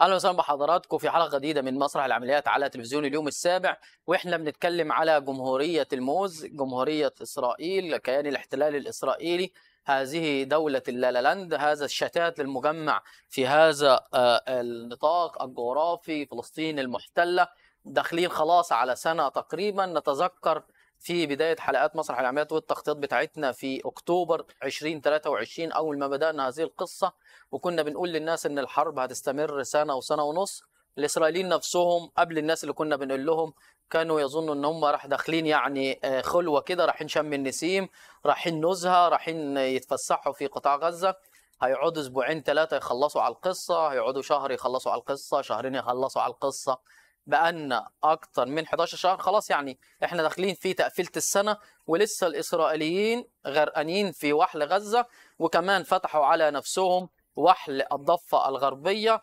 اهلا وسهلا بحضراتكم في حلقه جديده من مسرح العمليات على تلفزيون اليوم السابع واحنا بنتكلم على جمهوريه الموز جمهوريه اسرائيل كيان الاحتلال الاسرائيلي هذه دولة اللالالاند هذا الشتات المجمع في هذا آه، النطاق الجغرافي فلسطين المحتلة داخلين خلاص على سنة تقريبا نتذكر في بدايه حلقات مسرح العمليات والتخطيط بتاعتنا في اكتوبر 2023 اول ما بدانا هذه القصه وكنا بنقول للناس ان الحرب هتستمر سنه وسنه ونص الاسرائيليين نفسهم قبل الناس اللي كنا بنقول لهم كانوا يظنوا ان هم راح داخلين يعني آه، خلوه كده رايحين شم النسيم رايحين نزهه رايحين يتفسحوا في قطاع غزه هيقعدوا اسبوعين ثلاثه يخلصوا على القصه هيقعدوا شهر يخلصوا على القصه شهرين يخلصوا على القصه بقالنا اكتر من 11 شهر خلاص يعني احنا داخلين في تقفيله السنه ولسه الاسرائيليين غرقانين في وحل غزه وكمان فتحوا على نفسهم وحل الضفه الغربيه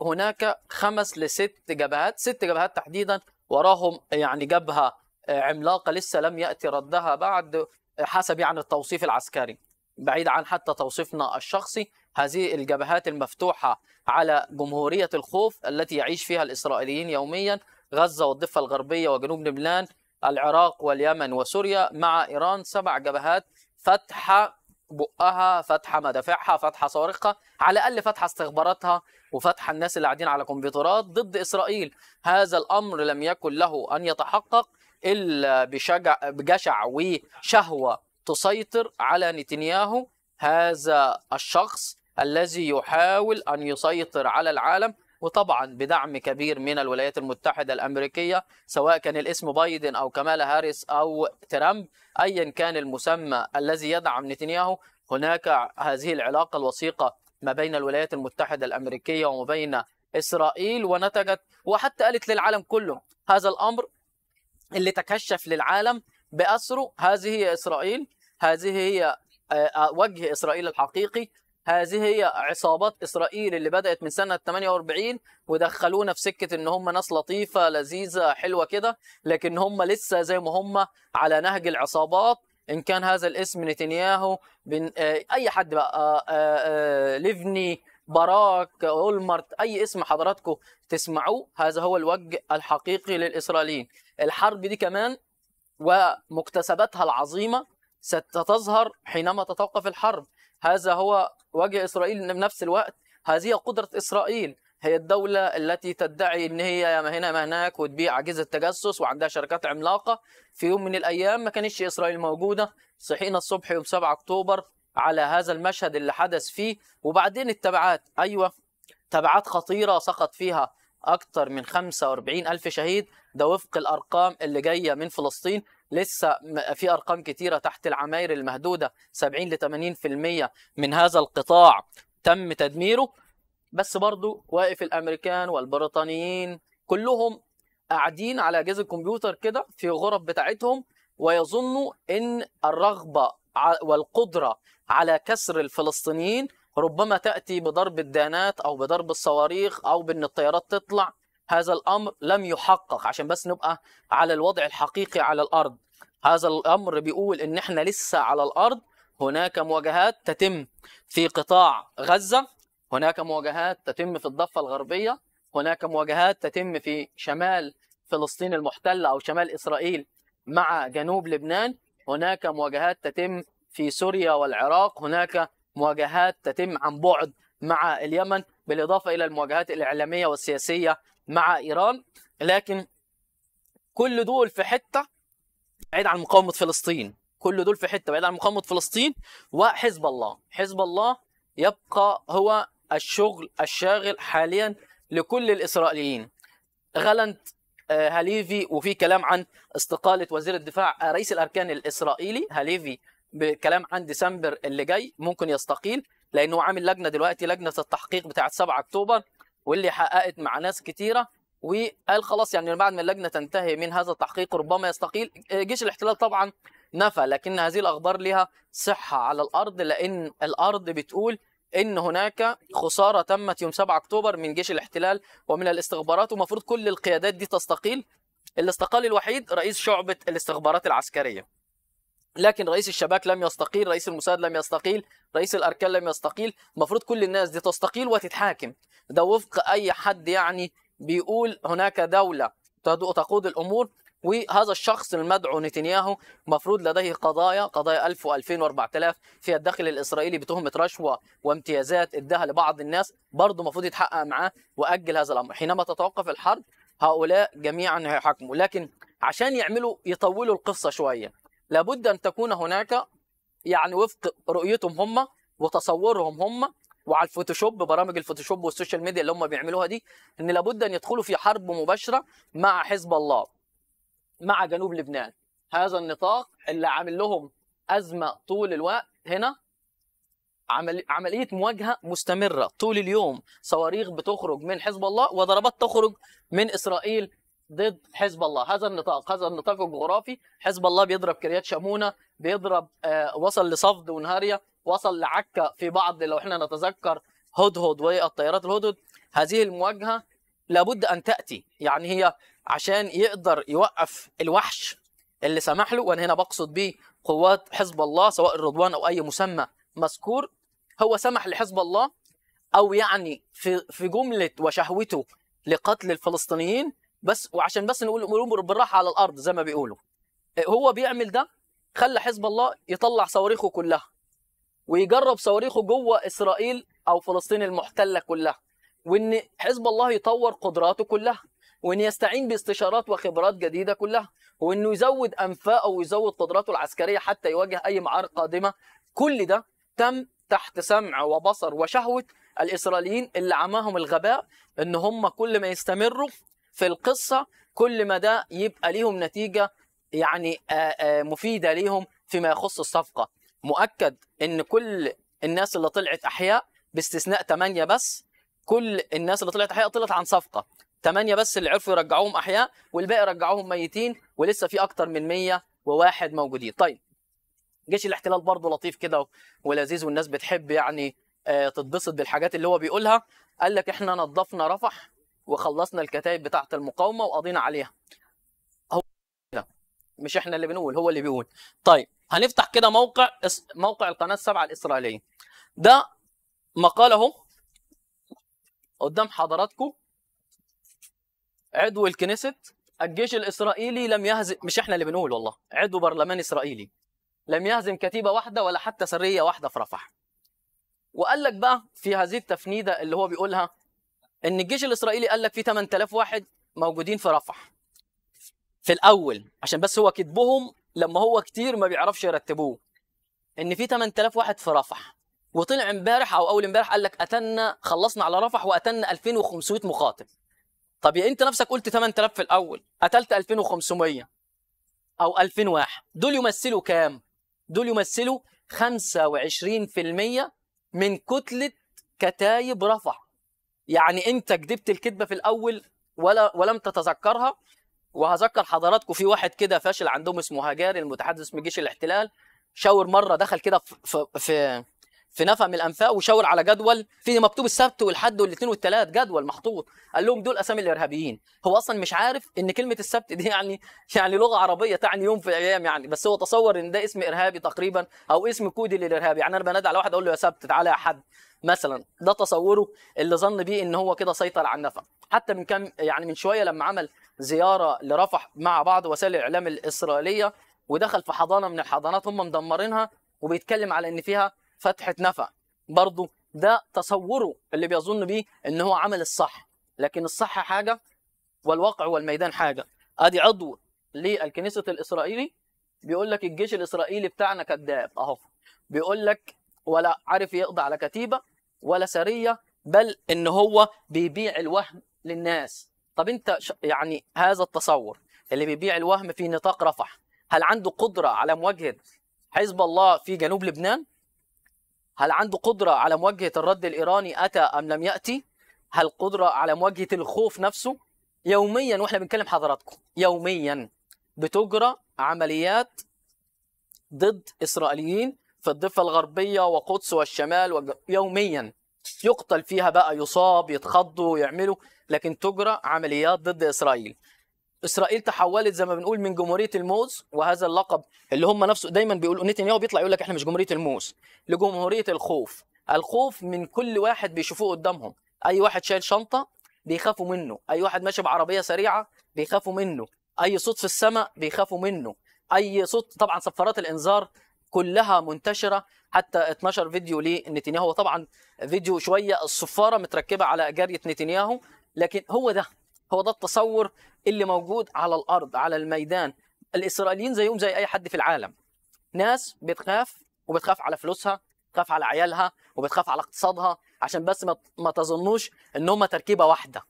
وهناك خمس لست جبهات ست جبهات تحديدا وراهم يعني جبهه عملاقه لسه لم ياتي ردها بعد حسب يعني التوصيف العسكري بعيد عن حتى توصيفنا الشخصي هذه الجبهات المفتوحة على جمهورية الخوف التي يعيش فيها الإسرائيليين يوميا غزة والضفة الغربية وجنوب لبنان العراق واليمن وسوريا مع إيران سبع جبهات فتحة بقها فتحة مدافعها فتحة صواريخها على الأقل فتحة استخباراتها وفتح الناس اللي قاعدين على كمبيوترات ضد إسرائيل هذا الأمر لم يكن له أن يتحقق إلا بشجع بجشع وشهوة تسيطر على نتنياهو هذا الشخص الذي يحاول أن يسيطر على العالم وطبعا بدعم كبير من الولايات المتحدة الأمريكية سواء كان الاسم بايدن أو كمالا هاريس أو ترامب أيا كان المسمى الذي يدعم نتنياهو هناك هذه العلاقة الوثيقة ما بين الولايات المتحدة الأمريكية وما بين إسرائيل ونتجت وحتى قالت للعالم كله هذا الأمر اللي تكشف للعالم بأسره هذه هي إسرائيل هذه هي آه، آه، وجه إسرائيل الحقيقي هذه هي عصابات إسرائيل اللي بدأت من سنة 48 ودخلونا في سكة إن هم ناس لطيفة لذيذة حلوة كده لكن هم لسه زي ما هم على نهج العصابات إن كان هذا الاسم نتنياهو بن آه، أي حد بقى ليفني باراك اولمرت اي اسم حضراتكم تسمعوه هذا هو الوجه الحقيقي للاسرائيليين الحرب دي كمان ومكتسباتها العظيمه ستتظهر حينما تتوقف الحرب هذا هو وجه إسرائيل في نفس الوقت هذه قدرة إسرائيل هي الدولة التي تدعي إن هي ما هنا ما هناك وتبيع أجهزة تجسس وعندها شركات عملاقة في يوم من الأيام ما كانتش إسرائيل موجودة صحينا الصبح يوم 7 أكتوبر على هذا المشهد اللي حدث فيه وبعدين التبعات أيوة تبعات خطيرة سقط فيها أكثر من 45 ألف شهيد ده وفق الأرقام اللي جاية من فلسطين لسه في ارقام كتيره تحت العماير المهدوده 70 ل 80% من هذا القطاع تم تدميره بس برضه واقف الامريكان والبريطانيين كلهم قاعدين على اجهزه الكمبيوتر كده في غرف بتاعتهم ويظنوا ان الرغبه والقدره على كسر الفلسطينيين ربما تاتي بضرب الدانات او بضرب الصواريخ او بان الطيارات تطلع هذا الامر لم يحقق عشان بس نبقى على الوضع الحقيقي على الارض هذا الامر بيقول ان احنا لسه على الارض هناك مواجهات تتم في قطاع غزه هناك مواجهات تتم في الضفه الغربيه هناك مواجهات تتم في شمال فلسطين المحتله او شمال اسرائيل مع جنوب لبنان هناك مواجهات تتم في سوريا والعراق هناك مواجهات تتم عن بعد مع اليمن بالاضافه الى المواجهات الاعلاميه والسياسيه مع ايران لكن كل دول في حته بعيد عن مقاومه فلسطين كل دول في حته بعيد عن مقاومه فلسطين وحزب الله حزب الله يبقى هو الشغل الشاغل حاليا لكل الاسرائيليين غلنت آه، هليفي وفي كلام عن استقاله وزير الدفاع آه، رئيس الاركان الاسرائيلي هليفي بكلام عن ديسمبر اللي جاي ممكن يستقيل لانه عامل لجنه دلوقتي لجنه التحقيق بتاعه 7 اكتوبر واللي حققت مع ناس كتيره وقال خلاص يعني بعد ما اللجنه تنتهي من هذا التحقيق ربما يستقيل جيش الاحتلال طبعا نفى لكن هذه الاخبار لها صحه على الارض لان الارض بتقول ان هناك خساره تمت يوم 7 اكتوبر من جيش الاحتلال ومن الاستخبارات ومفروض كل القيادات دي تستقيل اللي استقال الوحيد رئيس شعبه الاستخبارات العسكريه لكن رئيس الشباك لم يستقيل رئيس الموساد لم يستقيل رئيس الاركان لم يستقيل المفروض كل الناس دي تستقيل وتتحاكم ده وفق اي حد يعني بيقول هناك دوله تقود الامور وهذا الشخص المدعو نتنياهو مفروض لديه قضايا قضايا 1000 و2000 و4000 في الداخل الاسرائيلي بتهمه رشوه وامتيازات اداها لبعض الناس برضه المفروض يتحقق معاه واجل هذا الامر حينما تتوقف الحرب هؤلاء جميعا هيحاكموا لكن عشان يعملوا يطولوا القصه شويه لابد أن تكون هناك يعني وفق رؤيتهم هم وتصورهم هم وعلى الفوتوشوب برامج الفوتوشوب والسوشيال ميديا اللي هم بيعملوها دي ان لابد ان يدخلوا في حرب مباشره مع حزب الله مع جنوب لبنان هذا النطاق اللي عامل لهم ازمه طول الوقت هنا عمل عمليه مواجهه مستمره طول اليوم صواريخ بتخرج من حزب الله وضربات تخرج من اسرائيل ضد حزب الله هذا النطاق هذا النطاق الجغرافي حزب الله بيضرب كريات شمونه بيضرب آه، وصل لصفد ونهاريه وصل لعكا في بعض لو احنا نتذكر هدهد والطيارات الهدهد هذه المواجهه لابد ان تاتي يعني هي عشان يقدر يوقف الوحش اللي سمح له وانا هنا بقصد به قوات حزب الله سواء الرضوان او اي مسمى مذكور هو سمح لحزب الله او يعني في في جمله وشهوته لقتل الفلسطينيين بس وعشان بس نقول بالراحه على الارض زي ما بيقولوا هو بيعمل ده خلى حزب الله يطلع صواريخه كلها ويجرب صواريخه جوه اسرائيل او فلسطين المحتله كلها وان حزب الله يطور قدراته كلها وان يستعين باستشارات وخبرات جديده كلها وانه يزود انفاقه ويزود قدراته العسكريه حتى يواجه اي معارك قادمه كل ده تم تحت سمع وبصر وشهوه الاسرائيليين اللي عماهم الغباء ان هم كل ما يستمروا في القصة كل ما ده يبقى ليهم نتيجة يعني آه، آه، مفيدة ليهم فيما يخص الصفقة مؤكد ان كل الناس اللي طلعت احياء باستثناء 8 بس كل الناس اللي طلعت احياء طلعت عن صفقه 8 بس اللي عرفوا يرجعوهم احياء والباقي رجعوهم ميتين ولسه في اكتر من 101 موجودين طيب جيش الاحتلال برضه لطيف كده ولذيذ والناس بتحب يعني آه، تتبسط بالحاجات اللي هو بيقولها قال لك احنا نظفنا رفح وخلصنا الكتائب بتاعه المقاومه وقضينا عليها هو مش احنا اللي بنقول هو اللي بيقول طيب هنفتح كده موقع موقع القناه السبعه الاسرائيليه ده مقال اهو قدام حضراتكم عضو الكنيست الجيش الاسرائيلي لم يهزم مش احنا اللي بنقول والله عضو برلمان اسرائيلي لم يهزم كتيبه واحده ولا حتى سريه واحده في رفح وقال لك بقى في هذه التفنيده اللي هو بيقولها ان الجيش الاسرائيلي قال لك في 8000 واحد موجودين في رفح في الاول عشان بس هو كتبهم لما هو كتير ما بيعرفش يرتبوه ان في 8000 واحد في رفح وطلع امبارح او اول امبارح قال لك اتنا خلصنا على رفح واتنا 2500 مقاتل طب يا انت نفسك قلت 8000 في الاول قتلت 2500 او 2000 واحد دول يمثلوا كام دول يمثلوا 25% من كتله كتايب رفح يعني انت كدبت الكذبه في الاول ولا ولم تتذكرها وهذكر حضراتكم في واحد كده فاشل عندهم اسمه هجاري المتحدث من جيش الاحتلال شاور مره دخل كده في, في في نفق من الانفاق وشاور على جدول في مكتوب السبت والحد والاثنين والثلاث جدول محطوط قال لهم دول اسامي الارهابيين هو اصلا مش عارف ان كلمه السبت دي يعني يعني لغه عربيه تعني يوم في ايام يعني بس هو تصور ان ده اسم ارهابي تقريبا او اسم كودي للارهابي يعني انا بنادي على واحد اقول له يا سبت تعالى يا حد مثلا ده تصوره اللي ظن بيه ان هو كده سيطر على النفق حتى من كام يعني من شويه لما عمل زياره لرفح مع بعض وسائل الاعلام الاسرائيليه ودخل في حضانه من الحضانات هم مدمرينها وبيتكلم على ان فيها فتحة نفع برضه ده تصوره اللي بيظن بيه ان هو عمل الصح لكن الصح حاجة والواقع والميدان حاجة ادي عضو للكنيسة الاسرائيلي بيقول لك الجيش الاسرائيلي بتاعنا كذاب اهو بيقول لك ولا عارف يقضي على كتيبة ولا سرية بل ان هو بيبيع الوهم للناس طب انت يعني هذا التصور اللي بيبيع الوهم في نطاق رفح هل عنده قدرة على مواجهة حزب الله في جنوب لبنان هل عنده قدرة على مواجهة الرد الإيراني أتى أم لم يأتي هل قدرة على مواجهة الخوف نفسه يوميا وإحنا بنكلم حضراتكم يوميا بتجرى عمليات ضد إسرائيليين في الضفة الغربية وقدس والشمال يوميا يقتل فيها بقى يصاب يتخضوا يعملوا لكن تجرى عمليات ضد إسرائيل اسرائيل تحولت زي ما بنقول من جمهوريه الموز وهذا اللقب اللي هم نفسه دايما بيقولوا نتنياهو بيطلع يقول لك احنا مش جمهوريه الموز لجمهوريه الخوف الخوف من كل واحد بيشوفوه قدامهم اي واحد شايل شنطه بيخافوا منه اي واحد ماشي بعربيه سريعه بيخافوا منه اي صوت في السماء بيخافوا منه اي صوت طبعا صفارات الانذار كلها منتشره حتى 12 فيديو لنتنياهو طبعا فيديو شويه الصفاره متركبه على جاريه نتنياهو لكن هو ده هو ده التصور اللي موجود على الارض على الميدان الاسرائيليين زيهم زي اي حد في العالم ناس بتخاف وبتخاف على فلوسها بتخاف على عيالها وبتخاف على اقتصادها عشان بس ما ما تظنوش ان هم تركيبه واحده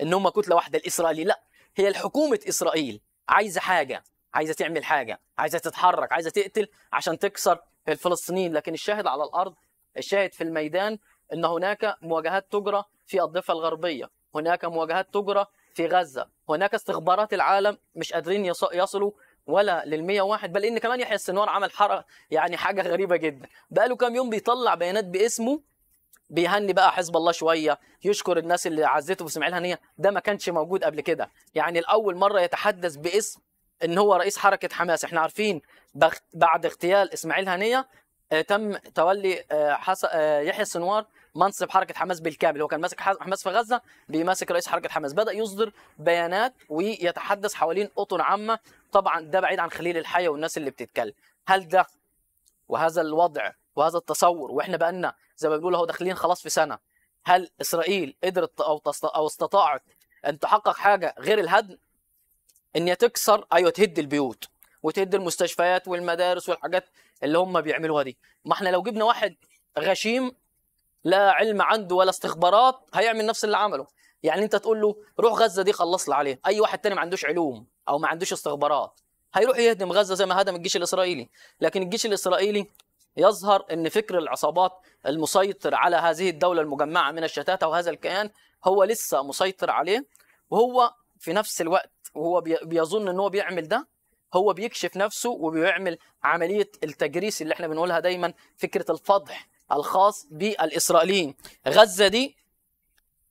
ان هم كتله واحده الاسرائيلي لا هي الحكومه اسرائيل عايزه حاجه عايزه تعمل حاجه عايزه تتحرك عايزه تقتل عشان تكسر الفلسطينيين لكن الشاهد على الارض الشاهد في الميدان ان هناك مواجهات تجرى في الضفه الغربيه هناك مواجهات تجرى في غزة هناك استخبارات العالم مش قادرين يصلوا ولا للمية واحد بل ان كمان يحيى السنوار عمل حرق يعني حاجه غريبه جدا بقى له كام يوم بيطلع بيانات باسمه بيهني بقى حزب الله شويه يشكر الناس اللي عزته باسماعيل هنيه ده ما كانش موجود قبل كده يعني الاول مره يتحدث باسم ان هو رئيس حركه حماس احنا عارفين بعد اغتيال اسماعيل هنيه آه، تم تولي آه، آه، يحيى السنوار منصب حركه حماس بالكامل هو كان ماسك حماس في غزه بيمسك رئيس حركه حماس بدا يصدر بيانات ويتحدث حوالين اطن عامه طبعا ده بعيد عن خليل الحيه والناس اللي بتتكلم هل ده وهذا الوضع وهذا التصور واحنا بقالنا زي ما بنقول اهو داخلين خلاص في سنه هل اسرائيل قدرت او او استطاعت ان تحقق حاجه غير الهدم ان تكسر ايوه تهد البيوت وتهد المستشفيات والمدارس والحاجات اللي هم بيعملوها دي ما احنا لو جبنا واحد غشيم لا علم عنده ولا استخبارات هيعمل نفس اللي عمله يعني انت تقول له روح غزه دي خلص لي عليها اي واحد تاني ما عندوش علوم او ما عندوش استخبارات هيروح يهدم غزه زي ما هدم الجيش الاسرائيلي لكن الجيش الاسرائيلي يظهر ان فكر العصابات المسيطر على هذه الدوله المجمعه من الشتات وهذا الكيان هو لسه مسيطر عليه وهو في نفس الوقت وهو بيظن ان هو بيعمل ده هو بيكشف نفسه وبيعمل عمليه التجريس اللي احنا بنقولها دايما فكره الفضح الخاص بالاسرائيليين غزه دي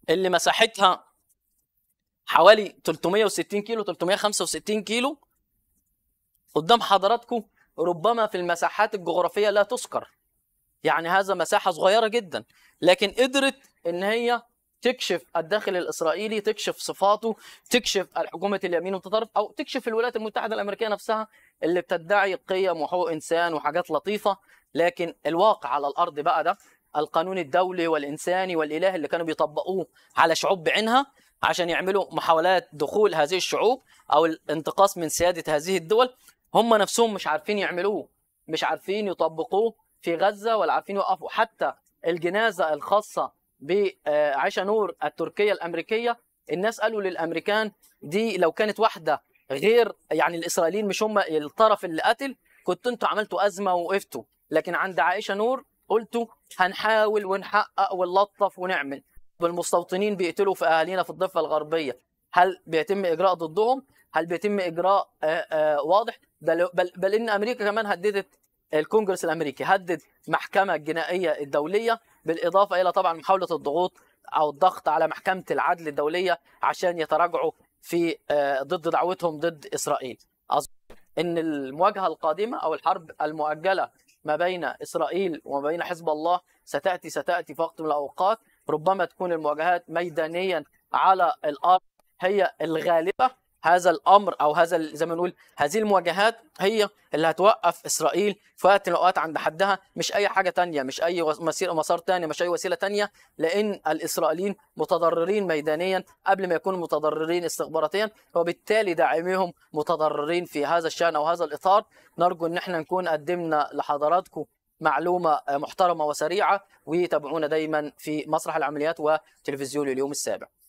اللي مساحتها حوالي 360 كيلو 365 كيلو قدام حضراتكم ربما في المساحات الجغرافيه لا تذكر يعني هذا مساحه صغيره جدا لكن قدرت ان هي تكشف الداخل الاسرائيلي تكشف صفاته تكشف الحكومه اليمين المتطرف او تكشف الولايات المتحده الامريكيه نفسها اللي بتدعي قيم وحقوق انسان وحاجات لطيفه لكن الواقع على الارض بقى ده القانون الدولي والانساني والالهي اللي كانوا بيطبقوه على شعوب بعينها عشان يعملوا محاولات دخول هذه الشعوب او الانتقاص من سياده هذه الدول هم نفسهم مش عارفين يعملوه مش عارفين يطبقوه في غزه ولا عارفين يوقفوا حتى الجنازه الخاصه بعيشة نور التركيه الامريكيه الناس قالوا للامريكان دي لو كانت واحده غير يعني الاسرائيليين مش هم الطرف اللي قتل كنت انتوا عملتوا ازمه ووقفتوا لكن عند عائشه نور قلتوا هنحاول ونحقق ونلطف ونعمل بالمستوطنين بيقتلوا في اهالينا في الضفه الغربيه هل بيتم اجراء ضدهم هل بيتم اجراء آه، آه، واضح بل, بل, بل ان امريكا كمان هددت الكونجرس الامريكي هدد محكمه الجنائيه الدوليه بالاضافه الى طبعا محاوله الضغوط او الضغط على محكمه العدل الدوليه عشان يتراجعوا في آه، ضد دعوتهم ضد اسرائيل اظن ان المواجهه القادمه او الحرب المؤجله ما بين اسرائيل وما بين حزب الله ستاتي ستاتي في وقت من الاوقات ربما تكون المواجهات ميدانيا على الارض هي الغالبه هذا الامر او هذا زي ما نقول هذه المواجهات هي اللي هتوقف اسرائيل في وقت من الاوقات عند حدها مش اي حاجه تانية مش اي مسير مسار تاني مش اي وسيله تانية لان الاسرائيليين متضررين ميدانيا قبل ما يكونوا متضررين استخباراتيا وبالتالي داعميهم متضررين في هذا الشان او هذا الاطار نرجو ان احنا نكون قدمنا لحضراتكم معلومه محترمه وسريعه وتابعونا دايما في مسرح العمليات وتلفزيون اليوم السابع